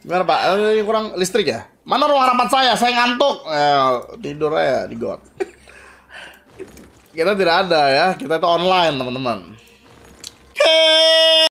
Gimana Pak? Oh, ini kurang listrik ya? Mana ruang rapat saya? Saya ngantuk. Eh, tidur aja di got. kita tidak ada ya. Kita itu online, teman-teman.